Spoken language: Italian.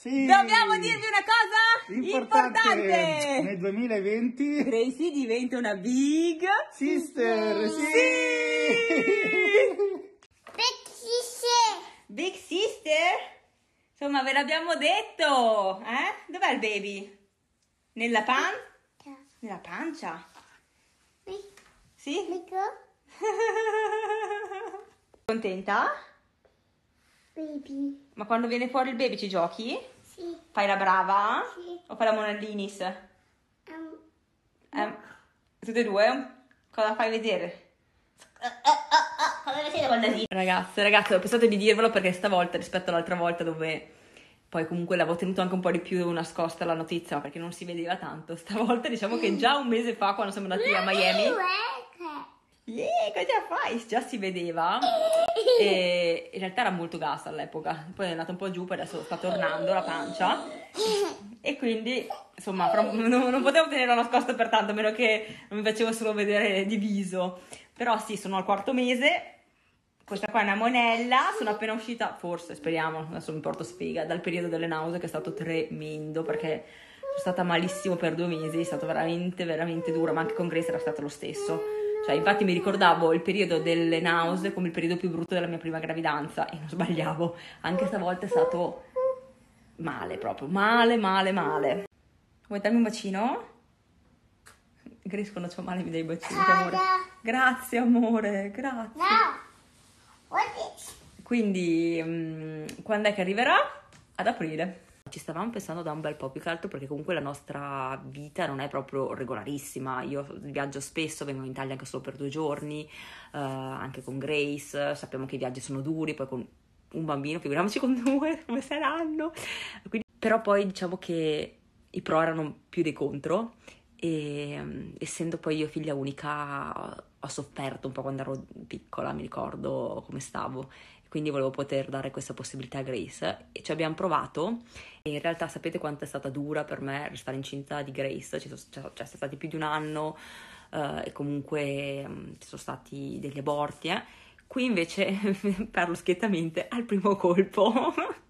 Sì. Dobbiamo dirvi una cosa importante. importante. Nel 2020 Tracy diventa una big sister. Sì. sì. Big sister. Big sister? Insomma, ve l'abbiamo detto. Eh? Dov'è il baby? Nella pan? Nella pancia. Sì? Contenta? baby. Ma quando viene fuori il baby ci giochi? Sì. Fai la brava? Sì. O fai la monellinis? Um, no. tutte e due? Cosa fai vedere? Oh, oh, oh, vedere ragazze, ho pensato di dirvelo perché stavolta rispetto all'altra volta dove poi comunque l'avevo tenuto anche un po' di più nascosta la notizia perché non si vedeva tanto. Stavolta diciamo che già un mese fa quando siamo andati a Miami... Yeah, cosa fai? Già si vedeva. e in realtà era molto gas all'epoca, poi è andata un po' giù, poi adesso sta tornando la pancia e quindi insomma non, non, potevo tenerlo nascosto per tanto, a meno che non mi facevo solo vedere di viso, però sì, sono al quarto mese. Questa qua è una monella, sono appena uscita, forse, speriamo, adesso mi porto sfiga, dal periodo delle nausea che è stato tremendo perché sono stata malissimo per due mesi, è stato veramente, veramente duro, ma anche con Grace era stato lo stesso cioè, infatti mi ricordavo il periodo delle nausee come il periodo più brutto della mia prima gravidanza e non sbagliavo, anche stavolta è stato male proprio, male, male, male. Vuoi darmi un bacino? Grace, quando c'ho male mi dai i bacini, amore. Grazie, amore, grazie. No. Quindi, mm, quando è che arriverà? Ad aprile. Ci stavamo pensando da un bel po' più che altro perché comunque la nostra vita non è proprio regolarissima. Io viaggio spesso, vengo in Italia anche solo per due giorni, eh, anche con Grace. Sappiamo che i viaggi sono duri, poi con un bambino, figuriamoci con due, come saranno. Quindi, però poi diciamo che i pro erano più dei contro e mm, essendo poi io figlia unica ho sofferto un po' quando ero piccola, mi ricordo come stavo, quindi volevo poter dare questa possibilità a Grace e ci abbiamo provato e in realtà sapete quanto è stata dura per me restare incinta di Grace, ci cioè, sono, cioè, c'è stati più di un anno eh, e comunque mh, mm, ci sono stati degli aborti, eh. qui invece parlo schiettamente al primo colpo.